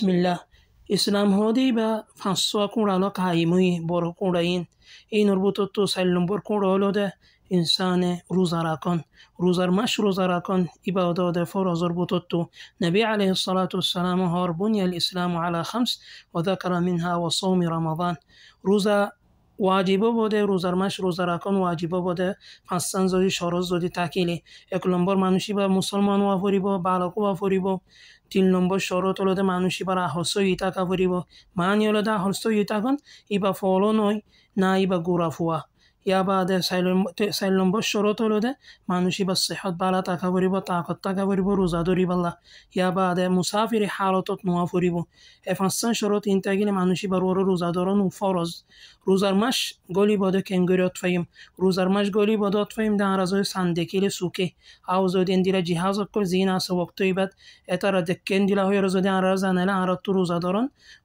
بسم الله اسلام دي با فانسوا كورا لو قايمي بور كوراين اين ربطو تو سلم بور كورا لو ده انسان روزا راكن روزا مش روزا راكن ابا دو ده فرز زربوتو تو نبي عليه الصلاة والسلام هار بني الاسلام على خمس وذكر منها وصوم رمضان روزا ওয়াজিবও বোধে রোজার মাস রোজা রাখুন ওয়াজিবও বোধে চান যদি সরস যদি থাকিলে এক নম্বর মানুষই বা মুসলমান হওয়া ফুরিব বালক হওয়া ফুরিব তিন নম্বর শরৎ হলতে মানুষই বা আহস্য ইতাকা ফুরিব মানি হলতে আহস্য ইতাখন ইবা ফলও নয় না ইবা গোড়া ফুয়া ইয়াবাদের সাইল নম্বর শরত হলো দে মানুষই বা সেহত বালা টাকা ফুরিব তাকত টাকা ফুরিব রোজা ধরিব আল্লাহ ইয়াবাদে মুসাফির হালতত নোয়া ফুৰিব এ পাঁচটান শরত ইনতা গেলে মানুষই বা রোর রোজা ধরন ফরজ রোজার মাস গলি বদে কেঙ্গুরি অতফাইম ৰোজাৰ মাছ গলি বদে অতফাইম দাঁড়া যদি চান দেখিলে চুকে আৰু যদি এন্দিরা জিহাজ অক্কর জিন আসে বক্ত ইবাদ এতারা দেখেন দিলা আৰু যদি আর জানালে আর তো রোজা ধরন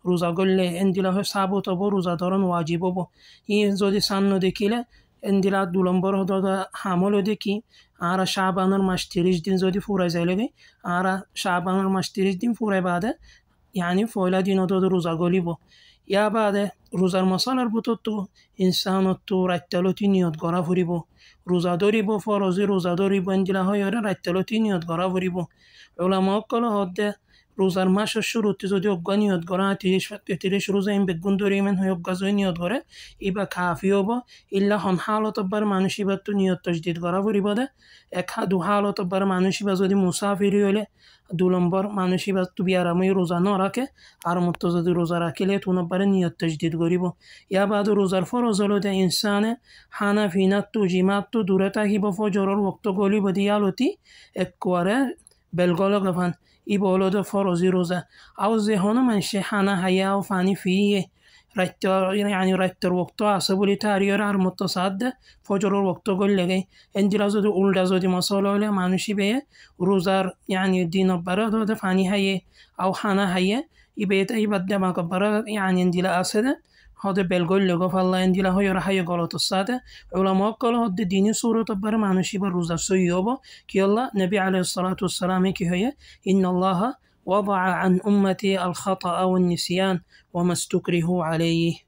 রোজা গললে এন্দিলা হৈ সাবত হব ৰোজা ধৰণ ৱাজিব হব ই যদি চান দেখিলে اندیلا دلمبرد داده هاموله دی کی آرا شبانر ماستیریش دن زودی فوره زیله بی آرا شبانر ماستیریش دن فوره باه ده یعنی فولادی نداده روز عجولی بود یا بعده ده روز مسالار بوده تو انسانو تو رختلو تی نیاد گرای فوری بود روز داری بود فرازی روز داری بود اندیلاهای آره رختلو تی نیاد گرای فوری بود ولی ماکل هدده রোজার মাসের শুরুতে যদি অজ্ঞা নিয়ত করা তিরিশ তিরিশ রোজা ইম বেগুন ধরে ইমান হয়ে অজ্ঞা যদি নিয়ত করে ইবা কাফি হব ইল্লা হন হালত বার মানুষ ইবার তো নিয়ত তসদিদ করা ফুরিব দে এক হা দু হালত বার মানুষ ইবা যদি মুসাফিরি হলে দু নম্বর মানুষ ইবা তো বিয়ারামই রোজা ন রাখে আর মতো যদি রোজা রাখিলে তো নম্বরে নিয়ত তসদিদ করিব ইয়া বাদ রোজার ফরজ হল দে ইনসানে হানা ফিনাত্তু জিমাত্তু দূরে থাকিব ফজরের বক্ত গলিব বদিয়ালতি এক কোয়ারে বেলগল গফান دو i-booloda فروزيروزا عاوز هونمان شيحانا هيا وفاني فيه رتر يعني رتر وقتو عصبولي تاريور هر متصاد ده فجرور وقتو قلقي انجلازو دو اول اولدازو دي مصولو لي مانوشي بيه روزار يعني دين برادو فانی هیا أو حانه حانا ای يبيت أي بدما قبرا يعني اندي لأسدت هاد بلگل لگو فالا اندی لهای رحی گلات ساده علما کل هاد دینی صورت بر معنیشی بر روز سویابا که الله نبی علیه الصلاة والسلام که هیه این الله وضع عن أمتي الخطأ والنسيان وما استكرهوا عليه